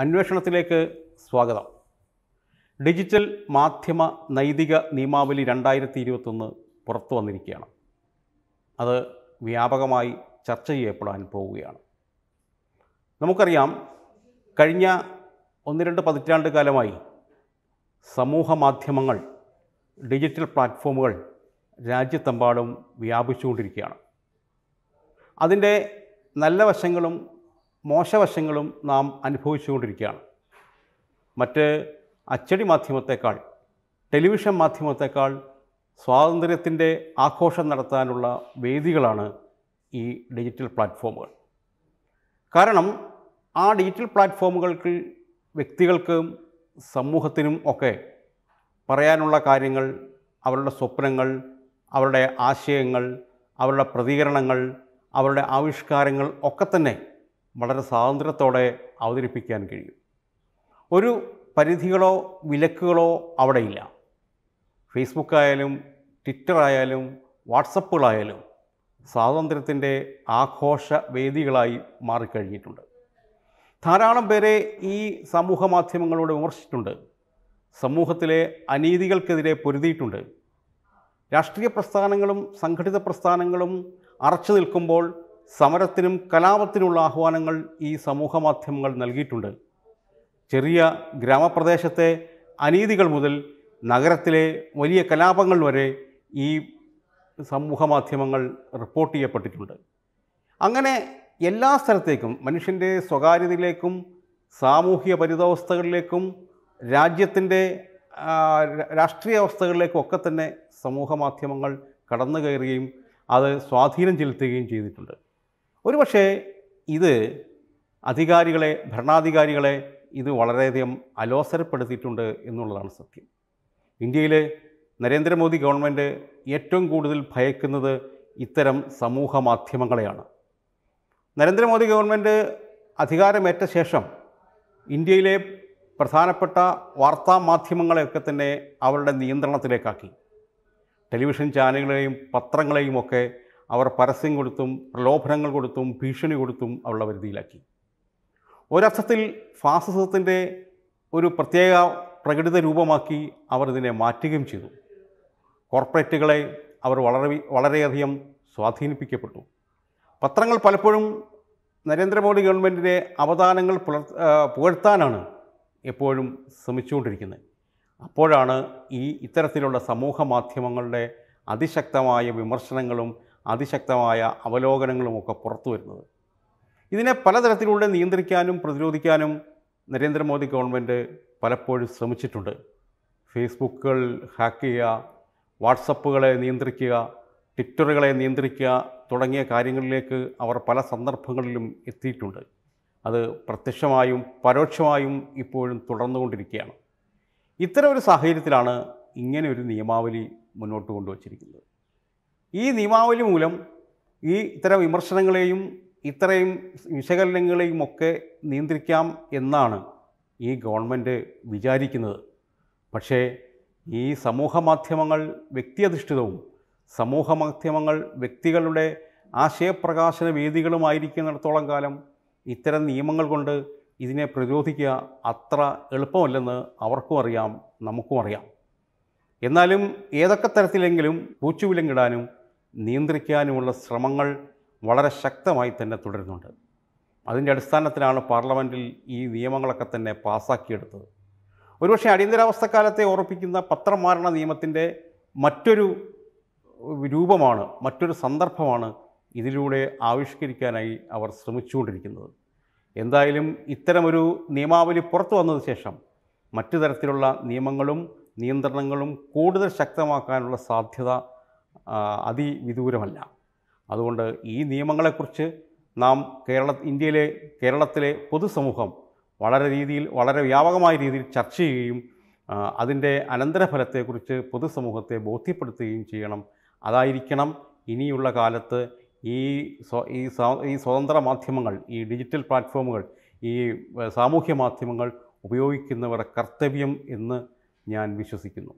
അന്വേഷണത്തിലേക്ക് സ്വാഗതം ഡിജിറ്റൽ മാധ്യമ നൈതിക നിയമാവലി രണ്ടായിരത്തി ഇരുപത്തൊന്ന് പുറത്തു വന്നിരിക്കുകയാണ് അത് വ്യാപകമായി ചർച്ച ചെയ്യപ്പെടാൻ പോവുകയാണ് നമുക്കറിയാം കഴിഞ്ഞ ഒന്ന് രണ്ട് പതിറ്റാണ്ട് കാലമായി സമൂഹ മാധ്യമങ്ങൾ ഡിജിറ്റൽ പ്ലാറ്റ്ഫോമുകൾ രാജ്യത്തെമ്പാടും വ്യാപിച്ചുകൊണ്ടിരിക്കുകയാണ് അതിൻ്റെ നല്ല വശങ്ങളും മോശവശങ്ങളും നാം അനുഭവിച്ചുകൊണ്ടിരിക്കുകയാണ് മറ്റ് അച്ചടി മാധ്യമത്തേക്കാൾ ടെലിവിഷൻ മാധ്യമത്തേക്കാൾ സ്വാതന്ത്ര്യത്തിൻ്റെ ആഘോഷം നടത്താനുള്ള വേദികളാണ് ഈ ഡിജിറ്റൽ പ്ലാറ്റ്ഫോമുകൾ കാരണം ആ ഡിജിറ്റൽ പ്ലാറ്റ്ഫോമുകൾക്ക് വ്യക്തികൾക്കും സമൂഹത്തിനും ഒക്കെ പറയാനുള്ള കാര്യങ്ങൾ അവരുടെ സ്വപ്നങ്ങൾ അവരുടെ ആശയങ്ങൾ അവരുടെ പ്രതികരണങ്ങൾ അവരുടെ ആവിഷ്കാരങ്ങൾ ഒക്കെ തന്നെ വളരെ സ്വാതന്ത്ര്യത്തോടെ അവതരിപ്പിക്കാൻ കഴിയും ഒരു പരിധികളോ വിലക്കുകളോ അവിടെയില്ല ഫേസ്ബുക്ക് ആയാലും ട്വിറ്റർ ആയാലും വാട്സപ്പുകളായാലും സ്വാതന്ത്ര്യത്തിൻ്റെ ആഘോഷ വേദികളായി മാറിക്കഴിഞ്ഞിട്ടുണ്ട് ധാരാളം പേരെ ഈ സമൂഹ മാധ്യമങ്ങളോട് വിമർശിച്ചിട്ടുണ്ട് സമൂഹത്തിലെ അനീതികൾക്കെതിരെ പൊരുതിയിട്ടുണ്ട് രാഷ്ട്രീയ പ്രസ്ഥാനങ്ങളും സംഘടിത പ്രസ്ഥാനങ്ങളും അറച്ചു നിൽക്കുമ്പോൾ സമരത്തിനും കലാപത്തിനുമുള്ള ആഹ്വാനങ്ങൾ ഈ സമൂഹ മാധ്യമങ്ങൾ നൽകിയിട്ടുണ്ട് ചെറിയ ഗ്രാമപ്രദേശത്തെ അനീതികൾ മുതൽ നഗരത്തിലെ വലിയ കലാപങ്ങൾ വരെ ഈ സമൂഹ മാധ്യമങ്ങൾ റിപ്പോർട്ട് ചെയ്യപ്പെട്ടിട്ടുണ്ട് അങ്ങനെ എല്ലാ സ്ഥലത്തേക്കും മനുഷ്യൻ്റെ സ്വകാര്യതയിലേക്കും സാമൂഹിക പരിതാവസ്ഥകളിലേക്കും രാജ്യത്തിൻ്റെ രാഷ്ട്രീയ അവസ്ഥകളിലേക്കും ഒക്കെ തന്നെ സമൂഹ മാധ്യമങ്ങൾ കടന്നു കയറുകയും അത് സ്വാധീനം ചെലുത്തുകയും ചെയ്തിട്ടുണ്ട് ഒരുപക്ഷേ ഇത് അധികാരികളെ ഭരണാധികാരികളെ ഇത് വളരെയധികം അലോസരപ്പെടുത്തിയിട്ടുണ്ട് എന്നുള്ളതാണ് സത്യം ഇന്ത്യയിൽ നരേന്ദ്രമോദി ഗവൺമെൻറ് ഏറ്റവും കൂടുതൽ ഭയക്കുന്നത് ഇത്തരം സമൂഹ മാധ്യമങ്ങളെയാണ് നരേന്ദ്രമോദി ഗവൺമെൻറ് അധികാരമേറ്റ ശേഷം ഇന്ത്യയിലെ പ്രധാനപ്പെട്ട വാർത്താ മാധ്യമങ്ങളെയൊക്കെ തന്നെ അവരുടെ നിയന്ത്രണത്തിലേക്കാക്കി ടെലിവിഷൻ ചാനലുകളെയും പത്രങ്ങളെയും ഒക്കെ അവർ പരസ്യം കൊടുത്തും പ്രലോഭനങ്ങൾ കൊടുത്തും ഭീഷണി കൊടുത്തും അവളെ വരുതിയിലാക്കി ഒരർത്ഥത്തിൽ ഫാസിസത്തിൻ്റെ ഒരു പ്രത്യേക പ്രകടിത രൂപമാക്കി അവർ ഇതിനെ മാറ്റുകയും ചെയ്തു കോർപ്പറേറ്റുകളെ അവർ വളരെ വളരെയധികം സ്വാധീനിപ്പിക്കപ്പെട്ടു പത്രങ്ങൾ പലപ്പോഴും നരേന്ദ്രമോദി ഗവൺമെൻറ്റിൻ്റെ അവദാനങ്ങൾ പുലർ പുകഴ്ത്താനാണ് എപ്പോഴും ശ്രമിച്ചുകൊണ്ടിരിക്കുന്നത് അപ്പോഴാണ് ഈ ഇത്തരത്തിലുള്ള സമൂഹ മാധ്യമങ്ങളുടെ അതിശക്തമായ വിമർശനങ്ങളും അതിശക്തമായ അവലോകനങ്ങളുമൊക്കെ പുറത്തു വരുന്നത് ഇതിനെ പലതരത്തിലൂടെ നിയന്ത്രിക്കാനും പ്രതിരോധിക്കാനും നരേന്ദ്രമോദി ഗവൺമെൻറ് പലപ്പോഴും ശ്രമിച്ചിട്ടുണ്ട് ഫേസ്ബുക്കുകൾ ഹാക്ക് ചെയ്യുക വാട്സപ്പുകളെ നിയന്ത്രിക്കുക ട്വിറ്ററുകളെ നിയന്ത്രിക്കുക തുടങ്ങിയ കാര്യങ്ങളിലേക്ക് അവർ പല സന്ദർഭങ്ങളിലും എത്തിയിട്ടുണ്ട് അത് പ്രത്യക്ഷമായും പരോക്ഷമായും ഇപ്പോഴും തുടർന്നുകൊണ്ടിരിക്കുകയാണ് ഇത്തരം ഒരു സാഹചര്യത്തിലാണ് ഇങ്ങനെ ഒരു നിയമാവലി മുന്നോട്ട് കൊണ്ടുവച്ചിരിക്കുന്നത് ഈ നിയമാവലി മൂലം ഈ ഇത്തരം വിമർശനങ്ങളെയും ഇത്രയും വിശകലനങ്ങളെയും ഒക്കെ നിയന്ത്രിക്കാം എന്നാണ് ഈ ഗവൺമെൻറ് വിചാരിക്കുന്നത് പക്ഷേ ഈ സമൂഹ മാധ്യമങ്ങൾ വ്യക്തിയധിഷ്ഠിതവും സമൂഹ മാധ്യമങ്ങൾ വ്യക്തികളുടെ ആശയപ്രകാശന വേദികളുമായിരിക്കുന്നിടത്തോളം കാലം ഇത്തരം നിയമങ്ങൾ കൊണ്ട് ഇതിനെ പ്രതിരോധിക്കുക അത്ര എളുപ്പമല്ലെന്ന് അവർക്കും അറിയാം നമുക്കും അറിയാം എന്നാലും ഏതൊക്കെ തരത്തിലെങ്കിലും പൂച്ചുവിലങ്ങിടാനും നിയന്ത്രിക്കാനുമുള്ള ശ്രമങ്ങൾ വളരെ ശക്തമായി തന്നെ തുടരുന്നുണ്ട് അതിൻ്റെ അടിസ്ഥാനത്തിലാണ് പാർലമെൻറ്റിൽ ഈ നിയമങ്ങളൊക്കെ തന്നെ പാസ്സാക്കിയെടുത്തത് ഒരുപക്ഷെ അടിയന്തരാവസ്ഥക്കാലത്തെ ഓർപ്പിക്കുന്ന പത്രമാരണ നിയമത്തിൻ്റെ മറ്റൊരു രൂപമാണ് മറ്റൊരു സന്ദർഭമാണ് ഇതിലൂടെ ആവിഷ്കരിക്കാനായി അവർ ശ്രമിച്ചുകൊണ്ടിരിക്കുന്നത് എന്തായാലും ഇത്തരമൊരു നിയമാവലി പുറത്തു വന്നതിന് ശേഷം മറ്റു തരത്തിലുള്ള നിയമങ്ങളും നിയന്ത്രണങ്ങളും കൂടുതൽ ശക്തമാക്കാനുള്ള സാധ്യത അതിവിദൂരമല്ല അതുകൊണ്ട് ഈ നിയമങ്ങളെക്കുറിച്ച് നാം കേരള ഇന്ത്യയിലെ കേരളത്തിലെ പൊതുസമൂഹം വളരെ രീതിയിൽ വളരെ വ്യാപകമായ രീതിയിൽ ചർച്ച ചെയ്യുകയും അതിൻ്റെ അനന്തരഫലത്തെക്കുറിച്ച് പൊതുസമൂഹത്തെ ബോധ്യപ്പെടുത്തുകയും ചെയ്യണം അതായിരിക്കണം ഇനിയുള്ള കാലത്ത് ഈ ഈ ഈ സ്വതന്ത്ര മാധ്യമങ്ങൾ ഈ ഡിജിറ്റൽ പ്ലാറ്റ്ഫോമുകൾ ഈ സാമൂഹ്യ മാധ്യമങ്ങൾ ഉപയോഗിക്കുന്നവരുടെ കർത്തവ്യം എന്ന് ഞാൻ വിശ്വസിക്കുന്നു